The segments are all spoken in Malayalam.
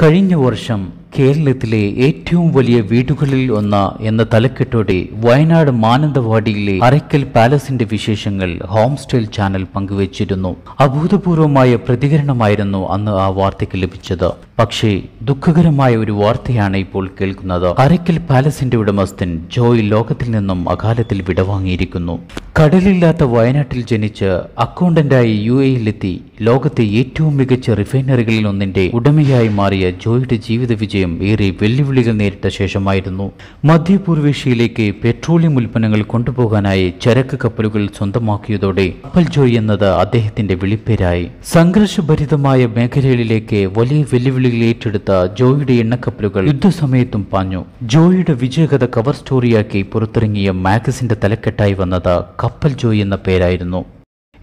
കഴിഞ്ഞ വർഷം കേരളത്തിലെ ഏറ്റവും വലിയ വീടുകളിൽ ഒന്ന് എന്ന തലക്കെട്ടോടെ വയനാട് മാനന്തവാടിയിലെ അരക്കൽ പാലസിന്റെ വിശേഷങ്ങൾ ഹോം സ്റ്റൈൽ ചാനൽ പങ്കുവച്ചിരുന്നു അഭൂതപൂർവമായ പ്രതികരണമായിരുന്നു അന്ന് ആ വാർത്തയ്ക്ക് ലഭിച്ചത് പക്ഷേ ദുഃഖകരമായ ഒരു വാർത്തയാണ് ഇപ്പോൾ കേൾക്കുന്നത് അരക്കൽ പാലസിന്റെ ഉടമസ്ഥൻ ജോയ് ലോകത്തിൽ നിന്നും അകാലത്തിൽ വിടവാങ്ങിയിരിക്കുന്നു കടലില്ലാത്ത വയനാട്ടിൽ ജനിച്ച് അക്കൗണ്ടന്റായി യു എയിലെത്തി ലോകത്തെ ഏറ്റവും മികച്ച റിഫൈനറികളിൽ ഒന്നിന്റെ ഉടമയായി മാറിയ ജോയിയുടെ ജീവിത വിജയം വിജയം ഏറെ വെല്ലുവിളികൾ നേരിട്ട ശേഷമായിരുന്നു മധ്യപൂർവേഷ്യയിലേക്ക് പെട്രോളിയം ഉൽപ്പന്നങ്ങൾ കൊണ്ടുപോകാനായി ചരക്ക് കപ്പലുകൾ സ്വന്തമാക്കിയതോടെ കപ്പൽ ജോയ് എന്നത് അദ്ദേഹത്തിന്റെ വിളിപ്പേരായി സംഘർഷഭരിതമായ മേഖലകളിലേക്ക് വലിയ വെല്ലുവിളികൾ ഏറ്റെടുത്ത ജോയിയുടെ എണ്ണക്കപ്പലുകൾ യുദ്ധസമയത്തും പാഞ്ഞു ജോയിയുടെ വിജയകഥ കവർ സ്റ്റോറിയാക്കി പുറത്തിറങ്ങിയ മാഗസിന്റെ തലക്കെട്ടായി വന്നത് കപ്പൽ ജോയ് എന്ന പേരായിരുന്നു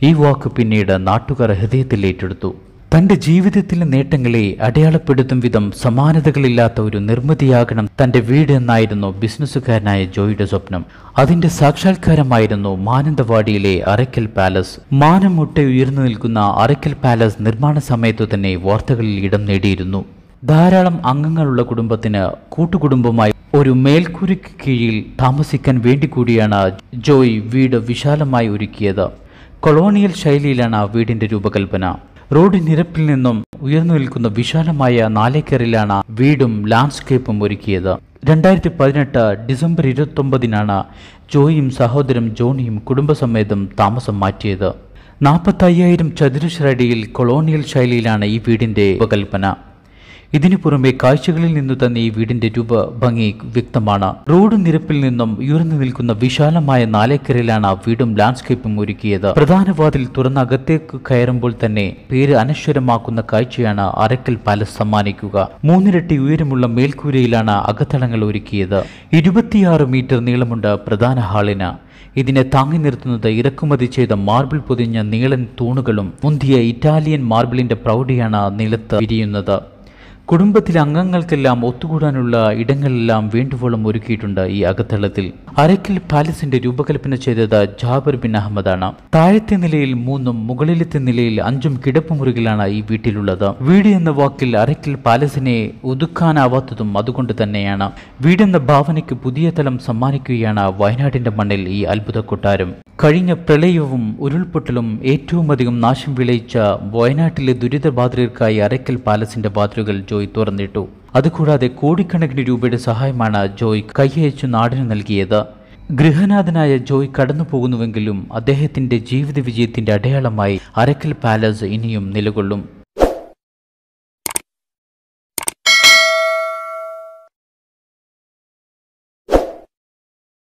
ഈ വാക്ക് പിന്നീട് നാട്ടുകാർ ഹൃദയത്തിൽ ഏറ്റെടുത്തു തന്റെ ജീവിതത്തിലെ നേട്ടങ്ങളെ അടയാളപ്പെടുത്തും വിധം സമാനതകളില്ലാത്ത ഒരു നിർമ്മിതിയാകണം തന്റെ വീട് എന്നായിരുന്നു ബിസിനസ്സുകാരനായ ജോയിയുടെ സ്വപ്നം അതിന്റെ സാക്ഷാത്കാരമായിരുന്നു മാനന്തവാടിയിലെ അറയ്ക്കൽ പാലസ് മാനം മുട്ട ഉയർന്നു നിൽക്കുന്ന അറയ്ക്കൽ പാലസ് നിർമ്മാണ സമയത്തു തന്നെ വാർത്തകളിൽ ഇടം നേടിയിരുന്നു ധാരാളം അംഗങ്ങളുള്ള കുടുംബത്തിന് കൂട്ടുകുടുംബമായി ഒരു മേൽക്കൂരയ്ക്ക് കീഴിൽ താമസിക്കാൻ വേണ്ടി കൂടിയാണ് ജോയ് വീട് വിശാലമായി ഒരുക്കിയത് കൊളോണിയൽ ശൈലിയിലാണ് വീടിന്റെ രൂപകൽപ്പന റോഡ് നിരപ്പിൽ നിന്നും ഉയർന്നു നിൽക്കുന്ന വിശാലമായ നാലേക്കറിലാണ് വീടും ലാൻഡ്സ്കേപ്പും ഒരുക്കിയത് രണ്ടായിരത്തി പതിനെട്ട് ഡിസംബർ ഇരുപത്തൊമ്പതിനാണ് ജോയിയും സഹോദരൻ ജോണിയും കുടുംബസമേതം താമസം മാറ്റിയത് നാൽപ്പത്തി അയ്യായിരം ചതുരശ്ര അടിയിൽ കൊളോണിയൽ ശൈലിയിലാണ് ഈ വീടിന്റെ ഉപകൽപ്പന ഇതിനു പുറമെ കാഴ്ചകളിൽ നിന്നു തന്നെ ഈ വീടിന്റെ രൂപ ഭംഗി വ്യക്തമാണ് റോഡ് നിരപ്പിൽ നിന്നും ഉയർന്നു നിൽക്കുന്ന വിശാലമായ നാലേക്കരയിലാണ് ആ വീടും ലാൻഡ്സ്കേപ്പും ഒരുക്കിയത് പ്രധാന വാതിൽ തുറന്ന അകത്തേക്ക് കയറുമ്പോൾ തന്നെ പേര് അനശ്വരമാക്കുന്ന കാഴ്ചയാണ് അരക്കൽ പാലസ് സമ്മാനിക്കുക മൂന്നിരട്ടി ഉയരമുള്ള മേൽക്കൂരയിലാണ് അകത്തളങ്ങൾ ഒരുക്കിയത് ഇരുപത്തിയാറ് മീറ്റർ നീളമുണ്ട് പ്രധാന ഹാളിന് ഇതിനെ താങ്ങി നിർത്തുന്നത് ഇറക്കുമതി ചെയ്ത മാർബിൾ പൊതിഞ്ഞ നീളൻ തൂണുകളും മുന്തിയ ഇറ്റാലിയൻ മാർബിളിന്റെ പ്രൗഢിയാണ് നിലത്ത് വിരിയുന്നത് കുടുംബത്തിലെ അംഗങ്ങൾക്കെല്ലാം ഒത്തുകൂടാനുള്ള ഇടങ്ങളെല്ലാം വീണ്ടുവോളം ഒരുക്കിയിട്ടുണ്ട് ഈ അകത്തളത്തിൽ അരക്കിൽ പാലസിന്റെ രൂപകൽപ്പന ചെയ്തത് ജാബർ ബിൻ അഹമ്മദാണ് താഴത്തെ നിലയിൽ മൂന്നും മുകളിലത്തെ നിലയിൽ അഞ്ചും കിടപ്പുമുറികളാണ് ഈ വീട്ടിലുള്ളത് വീട് എന്ന വാക്കിൽ അരക്കിൽ പാലസിനെ ഒതുക്കാനാവാത്തതും അതുകൊണ്ട് തന്നെയാണ് വീടെന്ന ഭാവനയ്ക്ക് പുതിയ തലം സമ്മാനിക്കുകയാണ് വയനാടിന്റെ മണ്ണിൽ ഈ അത്ഭുത കൊട്ടാരം കഴിഞ്ഞ പ്രളയവും ഉരുൾപൊട്ടലും ഏറ്റവുമധികം നാശം വിളയിച്ച വയനാട്ടിലെ ദുരിതബാധിതർക്കായി അരക്കൽ പാലസിന്റെ ബാധിതകൾ ജോയ് തുറന്നിട്ടു അതുകൂടാതെ കോടിക്കണക്കിന് രൂപയുടെ സഹായമാണ് ജോയ് കൈയച്ചു നാടിന് നൽകിയത് ഗൃഹനാഥനായ ജോയ് പോകുന്നുവെങ്കിലും അദ്ദേഹത്തിന്റെ ജീവിത വിജയത്തിന്റെ അടയാളമായി അരക്കൽ പാലസ് ഇനിയും നിലകൊള്ളും